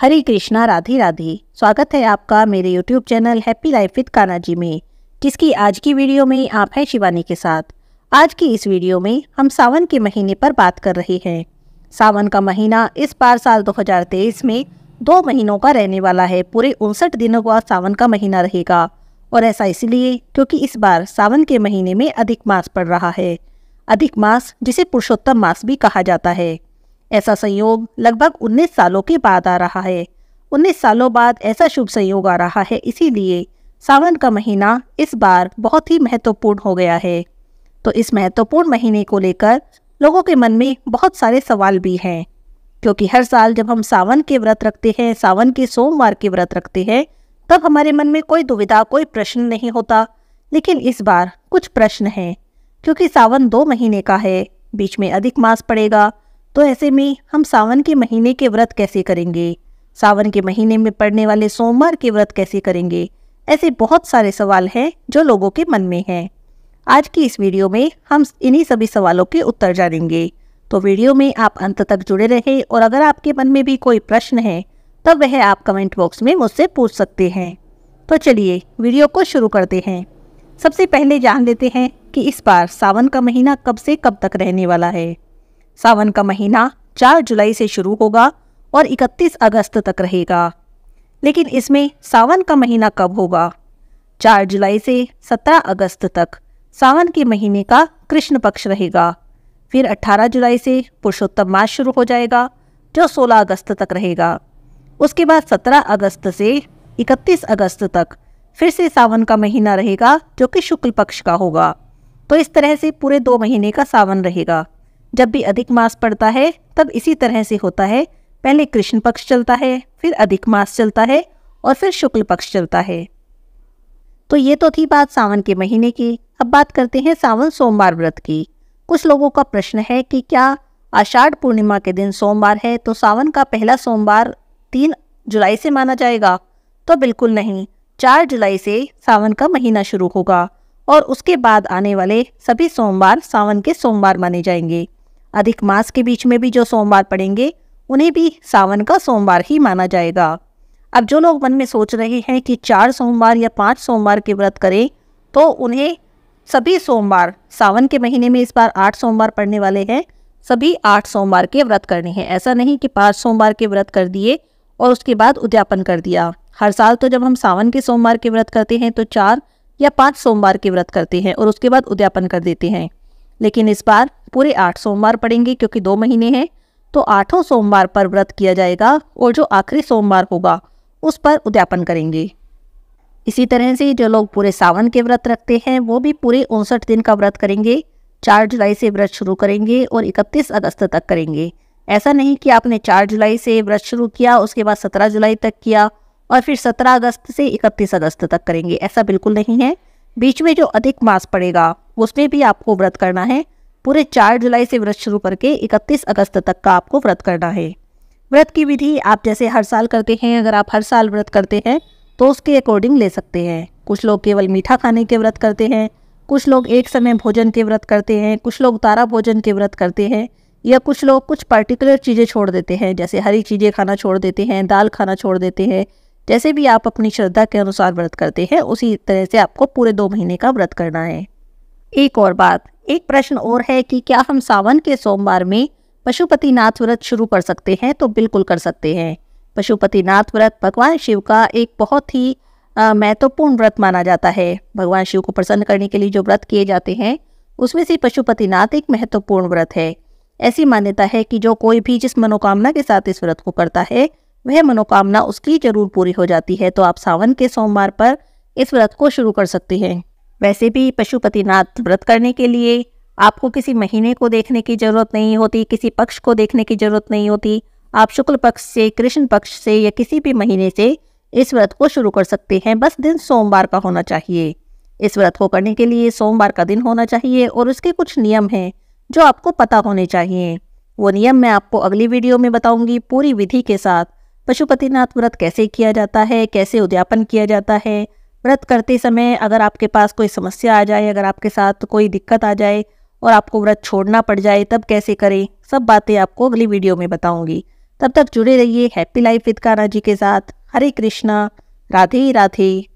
हरे कृष्णा राधे राधे स्वागत है आपका मेरे YouTube channel happy life with Kana ji में जिसकी आज की वीडियो में आप हैं शिवानी के साथ आज की इस वीडियो में हम सावन के महीने पर बात कर रहे हैं सावन का महीना इस बार साल 2023 में दो महीनों का रहने वाला है पूरे उनसठ दिनों का सावन का महीना रहेगा और ऐसा इसलिए क्योंकि इस बार सावन के महीने में अधिक मास पड़ रहा है अधिक मास जिसे पुरुषोत्तम मास भी कहा जाता है ऐसा संयोग लगभग 19 सालों के बाद आ रहा है 19 सालों बाद ऐसा शुभ संयोग आ रहा है इसीलिए सावन का महीना इस बार बहुत ही महत्वपूर्ण हो गया है तो इस महत्वपूर्ण महीने को लेकर लोगों के मन में बहुत सारे सवाल भी हैं क्योंकि हर साल जब हम सावन के व्रत रखते हैं सावन के सोमवार के व्रत रखते हैं तब हमारे मन में कोई दुविधा कोई प्रश्न नहीं होता लेकिन इस बार कुछ प्रश्न हैं क्योंकि सावन दो महीने का है बीच में अधिक मास पड़ेगा तो ऐसे में हम सावन के महीने के व्रत कैसे करेंगे सावन के महीने में पड़ने वाले सोमवार के व्रत कैसे करेंगे ऐसे बहुत सारे सवाल हैं जो लोगों के मन में हैं आज की इस वीडियो में हम इन्हीं सभी सवालों के उत्तर जानेंगे तो वीडियो में आप अंत तक जुड़े रहे और अगर आपके मन में भी कोई प्रश्न है तब वह आप कमेंट बॉक्स में मुझसे पूछ सकते हैं तो चलिए वीडियो को शुरू करते हैं सबसे पहले जान लेते हैं कि इस बार सावन का महीना कब से कब तक रहने वाला है सावन का महीना 4 जुलाई से शुरू होगा और 31 अगस्त तक रहेगा लेकिन इसमें सावन का महीना कब होगा 4 जुलाई से 17 अगस्त तक सावन के महीने का कृष्ण पक्ष रहेगा फिर 18 जुलाई से पुरुषोत्तम मास शुरू हो जाएगा जो 16 अगस्त तक रहेगा उसके बाद 17 अगस्त से 31 अगस्त तक फिर से सावन का महीना रहेगा जो कि शुक्ल पक्ष का होगा तो इस तरह से पूरे दो महीने का सावन रहेगा जब भी अधिक मास पड़ता है तब इसी तरह से होता है पहले कृष्ण पक्ष चलता है फिर अधिक मास चलता है और फिर शुक्ल पक्ष चलता है तो ये तो थी बात सावन के महीने की अब बात करते हैं सावन सोमवार व्रत की कुछ लोगों का प्रश्न है कि क्या आषाढ़ पूर्णिमा के दिन सोमवार है तो सावन का पहला सोमवार तीन जुलाई से माना जाएगा तो बिल्कुल नहीं चार जुलाई से सावन का महीना शुरू होगा और उसके बाद आने वाले सभी सोमवार सावन के सोमवार माने जाएंगे अधिक मास के बीच में भी जो सोमवार पड़ेंगे उन्हें भी सावन का सोमवार ही माना जाएगा अब जो लोग मन में सोच रहे हैं कि चार सोमवार या पाँच सोमवार के व्रत करें तो उन्हें सभी सोमवार सावन के महीने में इस बार आठ सोमवार पड़ने वाले हैं सभी आठ सोमवार के व्रत करने हैं ऐसा नहीं कि पाँच सोमवार के व्रत कर दिए और उसके बाद उद्यापन कर दिया हर साल तो जब हम सावन के सोमवार के व्रत करते हैं तो चार या पाँच सोमवार के व्रत करते हैं और उसके बाद उद्यापन कर देते हैं लेकिन इस बार पूरे आठ सोमवार पड़ेंगे क्योंकि दो महीने हैं तो आठों सोमवार पर व्रत किया जाएगा और जो आखिरी सोमवार होगा उस पर उद्यापन करेंगे इसी तरह से जो लोग पूरे सावन के व्रत रखते हैं वो भी पूरे उनसठ दिन का व्रत करेंगे चार जुलाई से व्रत शुरू करेंगे और इकतीस अगस्त तक करेंगे ऐसा नहीं कि आपने चार जुलाई से व्रत शुरू किया उसके बाद सत्रह जुलाई तक किया और फिर सत्रह अगस्त से इकतीस अगस्त तक करेंगे ऐसा बिल्कुल नहीं है बीच में जो अधिक मास पड़ेगा उसमें भी आपको व्रत करना है पूरे चार जुलाई से व्रत शुरू करके इकतीस अगस्त तक का आपको व्रत करना है व्रत की विधि आप जैसे हर साल करते हैं अगर आप हर साल व्रत करते हैं तो उसके अकॉर्डिंग ले सकते हैं कुछ लोग केवल मीठा खाने के व्रत करते हैं कुछ लोग एक समय भोजन के व्रत करते हैं कुछ लोग तारा भोजन के व्रत करते हैं या कुछ लोग कुछ पर्टिकुलर चीज़ें छोड़ देते हैं जैसे हरी चीज़ें खाना छोड़ देते हैं दाल खाना छोड़ देते हैं जैसे भी आप अपनी श्रद्धा के अनुसार व्रत करते हैं उसी तरह से आपको पूरे दो महीने का व्रत करना है एक और बात एक प्रश्न और है कि क्या हम सावन के सोमवार में पशुपतिनाथ व्रत शुरू कर सकते हैं तो बिल्कुल कर सकते हैं पशुपतिनाथ व्रत भगवान शिव का एक बहुत ही महत्वपूर्ण व्रत माना जाता है भगवान शिव को प्रसन्न करने के लिए जो व्रत किए जाते हैं उसमें से पशुपतिनाथ एक महत्वपूर्ण व्रत है ऐसी मान्यता है कि जो कोई भी जिस मनोकामना के साथ इस व्रत को करता है वह मनोकामना उसकी जरूर पूरी हो जाती है तो आप सावन के सोमवार पर इस व्रत को शुरू कर सकते हैं वैसे भी पशुपतिनाथ व्रत करने के लिए आपको किसी महीने को देखने की जरूरत नहीं होती किसी पक्ष को देखने की जरूरत नहीं होती आप शुक्ल पक्ष से कृष्ण पक्ष से या किसी भी महीने से इस व्रत को शुरू कर सकते हैं बस दिन सोमवार का होना चाहिए इस व्रत को करने के लिए सोमवार का दिन होना चाहिए और उसके कुछ नियम हैं जो आपको पता होने चाहिए वो नियम मैं आपको अगली वीडियो में बताऊंगी पूरी विधि के साथ पशुपतिनाथ व्रत कैसे किया जाता है कैसे उद्यापन किया जाता है व्रत करते समय अगर आपके पास कोई समस्या आ जाए अगर आपके साथ कोई दिक्कत आ जाए और आपको व्रत छोड़ना पड़ जाए तब कैसे करें सब बातें आपको अगली वीडियो में बताऊंगी तब तक जुड़े रहिए हैप्पी लाइफ विद काना जी के साथ हरे कृष्णा राधे राधे